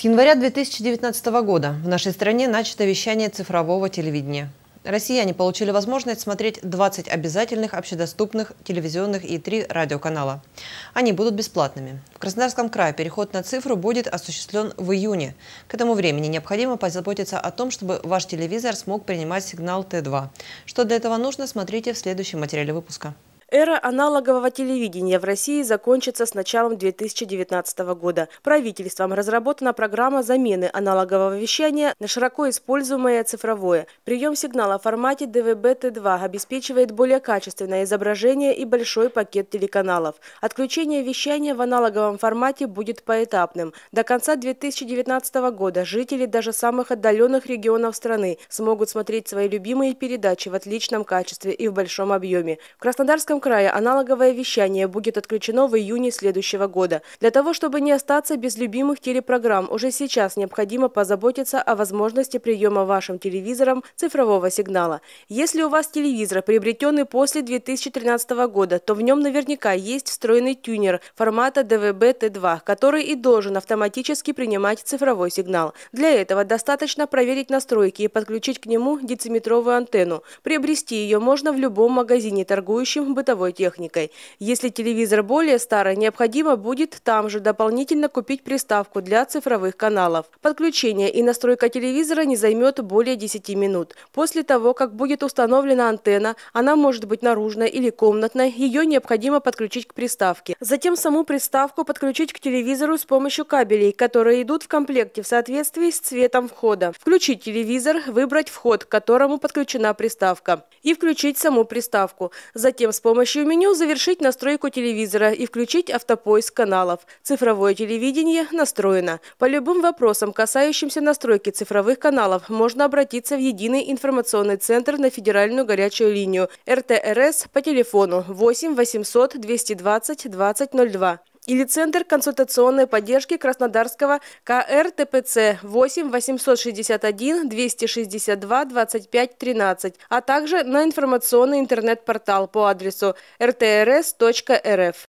С января 2019 года в нашей стране начато вещание цифрового телевидения. Россияне получили возможность смотреть 20 обязательных общедоступных телевизионных и 3 радиоканала. Они будут бесплатными. В Краснодарском крае переход на цифру будет осуществлен в июне. К этому времени необходимо позаботиться о том, чтобы ваш телевизор смог принимать сигнал Т2. Что для этого нужно, смотрите в следующем материале выпуска. Эра аналогового телевидения в России закончится с началом 2019 года. Правительством разработана программа замены аналогового вещания на широко используемое цифровое. Прием сигнала в формате ДВБ-Т2 обеспечивает более качественное изображение и большой пакет телеканалов. Отключение вещания в аналоговом формате будет поэтапным. До конца 2019 года жители даже самых отдаленных регионов страны смогут смотреть свои любимые передачи в отличном качестве и в большом объеме. В Краснодарском Красноярском крае аналоговое вещание будет отключено в июне следующего года. Для того, чтобы не остаться без любимых телепрограмм, уже сейчас необходимо позаботиться о возможности приема вашим телевизором цифрового сигнала. Если у вас телевизор, приобретенный после 2013 года, то в нем наверняка есть встроенный тюнер формата DVB-T2, который и должен автоматически принимать цифровой сигнал. Для этого достаточно проверить настройки и подключить к нему дециметровую антенну. Приобрести ее можно в любом магазине, торгующем бытовым бытовой техникой. Если телевизор более старый, необходимо будет там же дополнительно купить приставку для цифровых каналов. Подключение и настройка телевизора не займет более 10 минут. После того, как будет установлена антенна, она может быть наружной или комнатной, ее необходимо подключить к приставке. Затем саму приставку подключить к телевизору с помощью кабелей, которые идут в комплекте в соответствии с цветом входа. Включить телевизор, выбрать вход, к которому подключена приставка. И включить саму приставку. Затем с помощью помощью меню завершить настройку телевизора и включить автопоиск каналов. Цифровое телевидение настроено. По любым вопросам, касающимся настройки цифровых каналов, можно обратиться в единый информационный центр на федеральную горячую линию РТРС по телефону 8 800 220 2002 или Центр консультационной поддержки Краснодарского КРТПЦ 8 861 262 25 13, а также на информационный интернет-портал по адресу rtrs.рф.